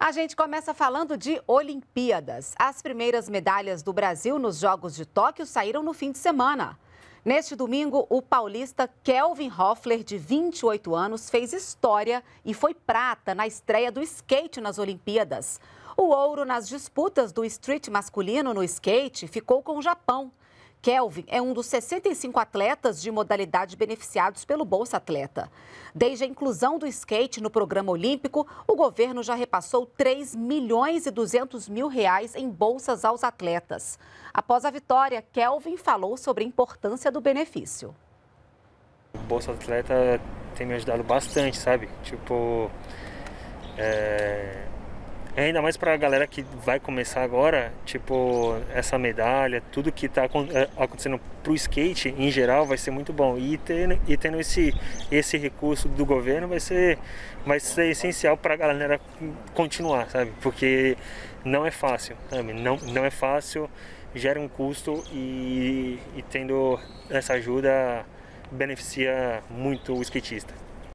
A gente começa falando de Olimpíadas. As primeiras medalhas do Brasil nos Jogos de Tóquio saíram no fim de semana. Neste domingo, o paulista Kelvin Hoffler, de 28 anos, fez história e foi prata na estreia do skate nas Olimpíadas. O ouro nas disputas do street masculino no skate ficou com o Japão. Kelvin é um dos 65 atletas de modalidade beneficiados pelo Bolsa Atleta. Desde a inclusão do skate no programa olímpico, o governo já repassou 3 milhões e 200 mil reais em bolsas aos atletas. Após a vitória, Kelvin falou sobre a importância do benefício. O Bolsa Atleta tem me ajudado bastante, sabe? Tipo, é é, ainda mais para a galera que vai começar agora, tipo, essa medalha, tudo que tá é, acontecendo pro skate em geral vai ser muito bom. E tendo, e tendo esse, esse recurso do governo vai ser, vai ser essencial galera continuar, sabe? Porque não é fácil, sabe? Não, não é fácil, gera um custo e, e tendo essa ajuda beneficia muito o skatista.